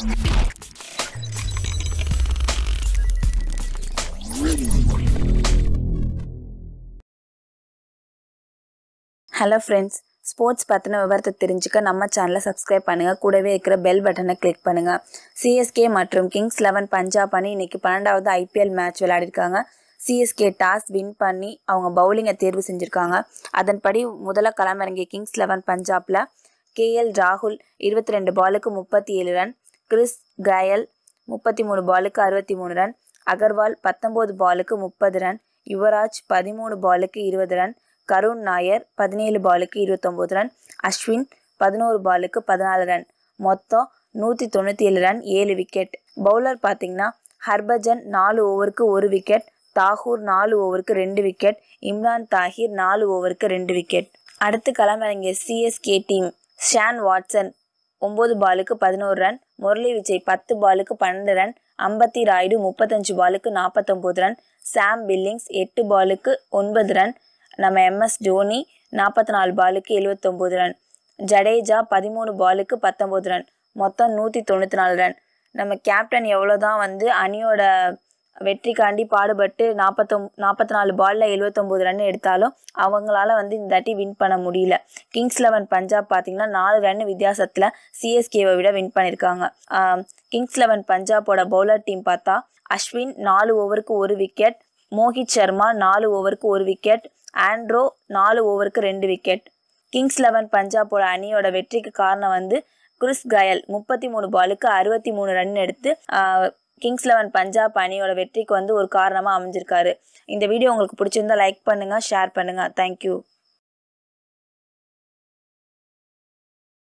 hello friends sports பற்றின விவரத்தை தெரிஞ்சுக்க நம்ம சேனலை சப்ஸ்கிரைப் பண்ணுங்கள் கூடவே இருக்கிற பெல் பட்டனை கிளிக் பண்ணுங்கள் சிஎஸ்கே மற்றும் கிங்ஸ் லெவன் பஞ்சாப் அணி இன்றைக்கி பன்னெண்டாவது ஐபிஎல் மேட்ச் விளையாடிருக்காங்க சிஎஸ்கே டாஸ் வின் பண்ணி அவங்க பவுலிங்கை தேர்வு செஞ்சுருக்காங்க அதன்படி முதல்ல களமிறங்கிய கிங்ஸ் லெவன் பஞ்சாபில் கேஎல் ராகுல் இருபத்தி ரெண்டு பாலுக்கு முப்பத்தி ஏழு ரன் கிறிஸ் கயல் முப்பத்தி மூணு பாலுக்கு அறுபத்தி மூணு ரன் அகர்வால் பத்தொம்போது பாலுக்கு முப்பது ரன் யுவராஜ் பதிமூணு பாலுக்கு இருபது ரன் கருண் நாயர் பதினேழு பாலுக்கு இருபத்தொம்போது ரன் அஸ்வின் பதினோரு பாலுக்கு பதினாலு ரன் மொத்தம் நூற்றி தொண்ணூற்றி ஏழு ரன் ஏழு விக்கெட் பவுலர் பார்த்தீங்கன்னா ஹர்பஜன் நாலு ஓவருக்கு ஒரு விக்கெட் தாகூர் நாலு ஓவருக்கு ரெண்டு விக்கெட் இம்ரான் தாஹிர் நாலு ஓவருக்கு ரெண்டு விக்கெட் அடுத்து களமிறங்கிய சிஎஸ்கே டீம் ஷான் வாட்சன் ஒம்பது பாலுக்கு பதினோரு ரன் முரளி விஜய் பத்து பாலுக்கு பன்னெண்டு ரன் அம்பத்தி ராய்டு முப்பத்தஞ்சு பாலுக்கு நாற்பத்தொம்போது ரன் சாம் பில்லிங்ஸ் எட்டு பாலுக்கு ஒன்பது ரன் நம்ம எம்எஸ் டோனி நாற்பத்தி நாலு பாலுக்கு எழுவத்தொம்போது ரன் ஜடேஜா பதிமூணு பாலுக்கு பத்தொம்போது ரன் மொத்தம் நூற்றி தொண்ணூற்றி நாலு ரன் நம்ம கேப்டன் எவ்வளோ தான் வந்து அணியோட வெற்றிக்காண்டி பாடுபட்டு நாற்பத்தொம் நாற்பத்தி நாலு பாலில் எழுபத்தொம்போது ரன் எடுத்தாலும் அவங்களால வந்து இந்த தாட்டி வின் பண்ண முடியல கிங்ஸ் லெவன் பஞ்சாப் பார்த்தீங்கன்னா நாலு ரன் வித்தியாசத்தில் சிஎஸ்கேவை விட வின் பண்ணியிருக்காங்க கிங்ஸ் லெவன் பஞ்சாபோட பவுலர் டீம் பார்த்தா அஸ்வின் நாலு ஓவருக்கு ஒரு விக்கெட் மோஹித் சர்மா நாலு ஓவருக்கு ஒரு விக்கெட் ஆண்ட்ரோ நாலு ஓவருக்கு ரெண்டு விக்கெட் கிங்ஸ் லெவன் பஞ்சாபோட அணியோட வெற்றிக்கு காரணம் வந்து கிறிஸ் கயல் முப்பத்தி மூணு பாலுக்கு அறுபத்தி மூணு ரன் எடுத்து கிங்ஸ் லெவன் பஞ்சாப் அணியோட வெற்றிக்கு வந்து ஒரு காரணமாக அமைஞ்சிருக்காரு இந்த வீடியோ உங்களுக்கு பிடிச்சிருந்தா லைக் பண்ணுங்கள் ஷேர் பண்ணுங்கள் தேங்க்யூ